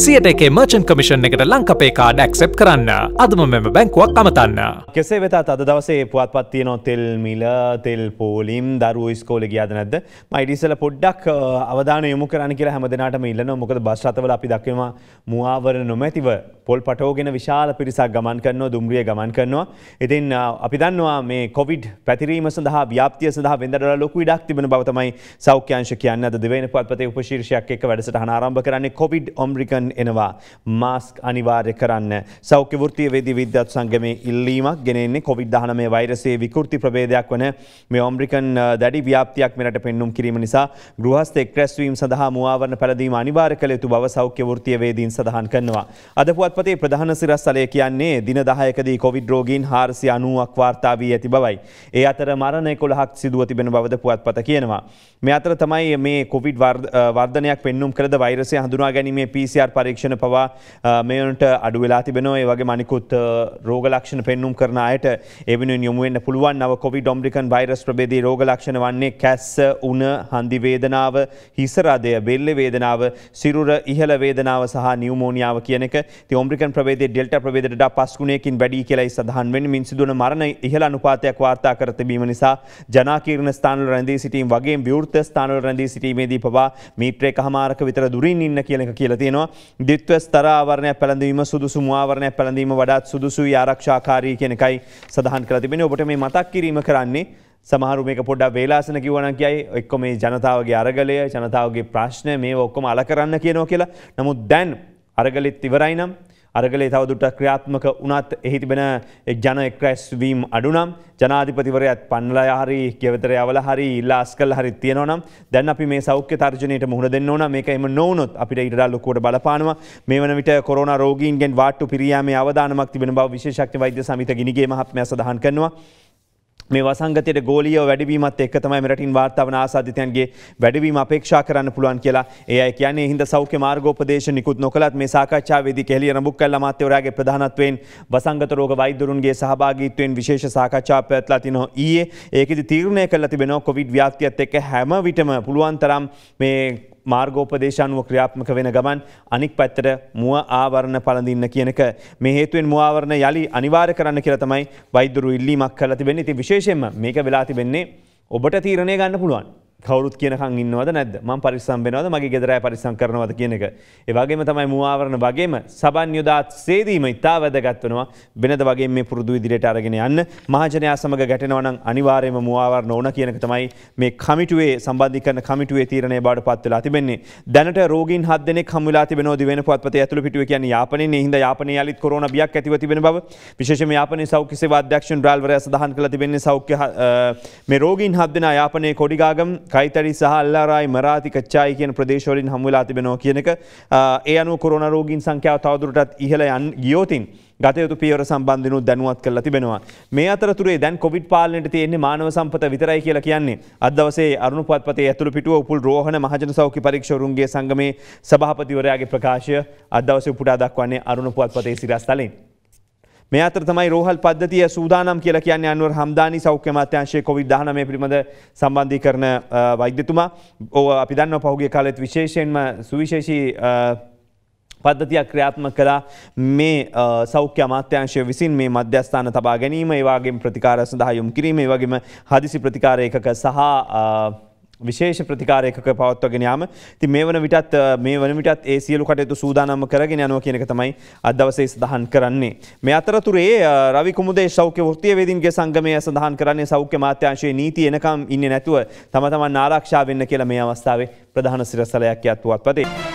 සියට එකේ මර්චන් කමිෂන් එකට ලංකපේ කාඩ ඇක්සෙප් කරන්න අදම මෙම බැංකුවක් අමතන්න. කෙසේ වෙතත් අද දවසේ පුවත්පත් තියෙනවා තෙල් මිල තෙල් පෝලිම් දරුවෝ ඉස්කෝලේ ගියාද නැද්ද? මම ඉතිසල පොඩ්ඩක් අවධානය යොමු කරන්න කියලා හැම දිනාටම ඉල්ලනවා. මොකද බස් රථවල අපි දක්වනවා මුවාවර නොමැතිව පොල් පටෝගෙන විශාල පිරිසක් ගමන් කරනවා දුම්රිය ගමන් කරනවා. ඉතින් අපි දන්නවා මේ කොවිඩ් පැතිරීම සඳහා ව්‍යාපතිය සඳහා වෙන්දරල ලොකු ඉඩක් තිබෙන බව තමයි සෞඛ්‍යංශ කියන්නේ. අද දෙවෙනි පත්පතේ උපශීර්ෂයක් එක්ක වැඩසටහන ආරම්භ කරන්නේ කොවිඩ් ඔම්රිකන් එනවා. මාස්ක් අනිවාර්ය කරන්න. සෞඛ්‍ය වෘත්තීය වේදී විද්‍යාත් සංගමේ ඉල්ලීමක් ගෙන එන්නේ කොවිඩ් 19 වෛරසයේ විකෘති ප්‍රභේදයක් වන මේ ඔම්රිකන් දැඩි ව්‍යාප්තියක් මෙරට පෙන්눔 කිරීම නිසා ගෘහස්ථ එක්රැස්වීම සඳහා මුවාවරණ පැළඳීම අනිවාර්ය කළ යුතු බව සෞඛ්‍ය වෘත්තීය වේදීන් සඳහන් කරනවා. අද පුවත් පුවත්පතේ ප්‍රධාන සිරස්සලය කියන්නේ දින දහයකදී කොවිඩ් රෝගීන් හාරසි අනුවක් වාර්තා වී ඇති බවයි. ඒ අතර මරණය කොළහක් සිදුව තිබෙන බවද පුවත්පත කියනවා. මේ අතර තමයි මේ කොවිඩ් වර්ධනයක් පෙන්නුම් කරද වෛරසය හඳුනා ගැනීමේ PCR පරීක්ෂණ පවා මේනට අඩු වෙලා තිබෙනවා. ඒ වගේ අනිකුත් රෝග ලක්ෂණ පෙන්නුම් කරන අයට ඒ වෙනුවෙන් යොමු වෙන්න පුළුවන් නව කොවිඩ් ඔම්රිකන් වෛරස් ප්‍රභේදී රෝග ලක්ෂණ වන්නේ කැස්ස, උණ, හඳි වේදනාව, හිස රදය, බෙල්ල වේදනාව, සිරුර ඉහළ වේදනාව සහ නියුමෝනියාව කියන එක. ඉතින් ෝම්්‍රිකන් ප්‍රවේදේ ඩෙල්ට ප්‍රවේදට පස්කුණයකින් වැඩි කියලයි සඳහන් වෙන් මින් සිදුවන මරණ ඉහල අනුපාතයක් වාර්තා කරතිබීම නිසා ජනාකීරණ ස්ථානල රැඳී සිටීම් වගේ විවෘත ස්ථානල රැඳී සිටීමේදී පවා මීට්‍රේ කහමාරක විතර දුරින් ඉන්න කියලක කියලතියෙනවා දිත්ව ස්තරාවරණය පැළඳීම සුදුසු මවාවරණය පැළඳීම වඩත් සුදුසු ආරක්ෂාකාරී කෙනකයි සඳහන් කරතිබෙන ඔබට මේ මතක් කිරීම කරන්නේ සමහරු මේක පොඩ්ඩක් වේලාසන කිවන කියයි එක්කො මේ ජනතාවගේ අරගලය ජනතාවගේ ප්‍රශ්නය මේ ඔක්කොම අල කරන්න කියනෝ කියලා නමුත් දැන් අරගලෙත් ඉවරයි නම් අරගලේ තවදුට ක්‍රියාත්මක වනත් එහිතිබෙන ජන එක්රැස්වීම් අඩුනම් ජනාධිපතිවරයත් පන්නලා හරි ගෙවතරයවල හරි ඉල්ලාස් කල් හරි තියෙනවනම් දැන් අපි මේ සෞඛ්‍ය තර්ජනයට මුහුණ දෙන්න ඕන මේක එම නොවනොත් අපිට ඉඩල් ලොකුවට බලපානවා මේ වන විට කොරන රෝගීන්ගෙන් වාට්ටු පිරියීමේ අවධානමක් තිබෙන බව විශේෂක්්‍ය වෛද්‍ය සමිත ගිනිගේ මහත්මය සඳහන් කරනවා. මේ වසංගතයට ගෝලියෝ වැඩවීමත් එක් තමයි මෙරටින් වාර්තාවන ආසාධිතයන්ගේ වැඩවීම අපේක්ෂා කරන්න පුළුවන් කියලා ඒ අය කියන්නේ හිද සෞඛ්‍ය මාර්ගෝපදේශ නිකුත් නොකළත් මේ සාකච්ඡාවේදී කෙලිය රඹුක් කල්ලා මාත්‍යවරයාගේ ප්‍රධානත්වයෙන් වසංගත රෝග වෛද්‍යරුන්ගේ සහභාගීත්වයෙන් විශේෂ සාකච්ඡාවක් පැවැත්ලා තිනවා ඊයේ ඒකෙදි තීරණය කළා තිබෙනවා කොවිඩ් ව්‍යාප්තියත් එක්ක හැම විටම පුළුවන් තරම් මේ මාර්ගෝපදේශානුව ක්‍රියාත්මක වෙන ගමන් අනික් පැත්තට මුව ආවරණ පලඳන්න කියනක මේ හේතුවෙන් මවාවරණ යළි අනිවාර කරන්න කියර තමයි වෛදුරු ඉල්ලීමක් කලති වෙන්න ති විශේෂෙන්ම මේක වෙලාති වෙන්නේ ඔබට තීරණය ගන්න පුළුවන්. කවරුත් කියනකං ඉන්නවද නැද ම පරිසම්බෙනවද මගේ ගෙදරෑ පරිසං කරනවද කියන එක. ඒවගේම තමයි මවාවරණ වගේම සබන් යුදාත් සේදීම ඉතා වැදගත්වනවා වෙනද වගේ මේ පුරුදු ඉදිරියට අරගෙන යන්න මහජනයා සමඟ ගැටෙනවනම් අනිවාර්යම මවාවරණ ඕන කියනක තමයි මේ කමිටුවේ සම්බන්ධි කරන කමිටුවේ තීරණය බාට පත්වෙලා තිබෙන්නේ දැනට රෝගීන් හදන කමුලා තිබෙන දිවෙන පත්පත ඇතුළ පිටුව කියන්න යාපනය හිද යාපන යලිත් කරන බියක් ඇතිව තිබෙන බව විශේෂම යාපන සෞඛ්‍යසේ අධ්‍යක්ෂන් රල්වරය සඳහන් කළ තිබෙන්නේ සෞඛ්‍ය මේ රෝගීන් හදන යාපනය කොඩිගාගම් කයිතරි සහ අල්ලාරයි මරාති කච්චායි කියන ප්‍රදේශවලින් හමුවෙලා තිබෙනවා කියනක ඒ අනු කොරන රෝගීන් සංඛ්‍යාව තවදුරටත් ඉහළ යන් ගියෝතින් ගතයුතු පියවර සම්බන්ධනු දැනුවත් කරලා තිබෙනවා. මේ අතරතුරේ දැන් කොවිඩ් පාලනයට තියෙන්නේ මානව සම්පත විතරයි කියලා කියන්නේ. අදවසේ අරුණුපත්පතේ ඇතුළු පිටුව උපුල් රෝහණ මහජන සෞඛ්‍ය පරීක්ෂකවරුන්ගේ සංගමේ සභාපතිවරයාගේ ප්‍රකාශය අදවසේ උපුටා දක්වන්නේ අරුණුපත්පතේ සිරස්තලින්. මේ අතර තමයි රෝහල් පද්ධතිය සූදානම් කියලා කියන්නේ අනුවර් හම්දානි සෞඛ්‍ය අමාත්‍යාංශයේ කොවිඩ් 19 පිළිබඳ සම්බන්ධීකරණ වෛද්‍යතුමා. ඔව් අපි දන්නවා පහුගිය කාලෙත් විශේෂයෙන්ම සුවිශේෂී පද්ධතියක් ක්‍රියාත්මක කළා මේ සෞඛ්‍ය අමාත්‍යංශය විසින් මේ මධ්‍යස්ථාන තබා ගැනීම, ඒ වගේම ප්‍රතිකාර සඳහා යොමු කිරීම, ඒ වගේම හදිසි ප්‍රතිකාර ඒකක සහ විශේෂ ප්‍රතිකාරයක පවත්වගෙන යාම ඉතින් මේ වන විටත් මේ වන විටත් ඒ සියලු කටයුතු සූදානම් කරගෙන යනවා කියන එක තමයි අද දවසේ සඳහන් කරන්නේ මේ අතරතුරේ රවි කුමුදේ සෞඛ්‍ය වෘත්තීය වේදින්ගේ සංගමය සඳහන් කරන්නේ සෞඛ්‍ය මාත්‍යාංශයේ නීති එනකම් ඉන්නේ නැතුව තම තමන් ආරක්ෂා වෙන්න කියලා මේ අවස්ථාවේ ප්‍රධාන සිරසලයක් යත්වුවත් පතේ